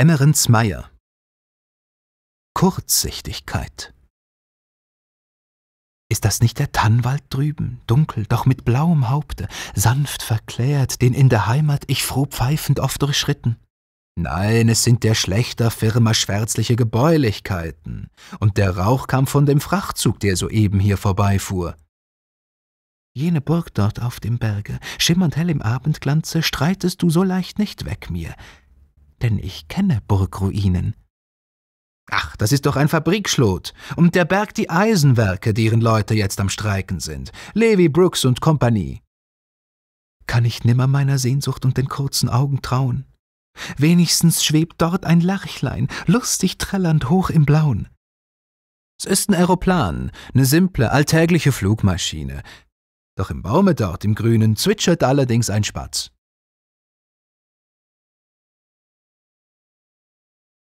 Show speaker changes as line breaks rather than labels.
Emmerens Meyer Kurzsichtigkeit ist das nicht der Tannwald drüben,
dunkel, doch mit blauem Haupte, sanft verklärt, den in der Heimat ich froh pfeifend oft durchschritten? Nein, es sind der schlechter Firma schwärzliche Gebäulichkeiten, und der Rauch kam von dem Frachtzug, der soeben hier vorbeifuhr. Jene Burg dort auf dem Berge, schimmernd hell im Abendglanze, streitest du so leicht nicht weg mir denn ich kenne Burgruinen. Ach, das ist doch ein Fabrikschlot. Und der Berg die Eisenwerke, deren Leute jetzt am Streiken sind. Levi Brooks und Kompanie. Kann ich nimmer meiner Sehnsucht und den kurzen Augen trauen? Wenigstens schwebt dort ein Lerchlein, lustig trällernd hoch im Blauen. Es ist ein Aeroplan, eine simple, alltägliche Flugmaschine.
Doch im Baume dort, im Grünen, zwitschert allerdings ein Spatz.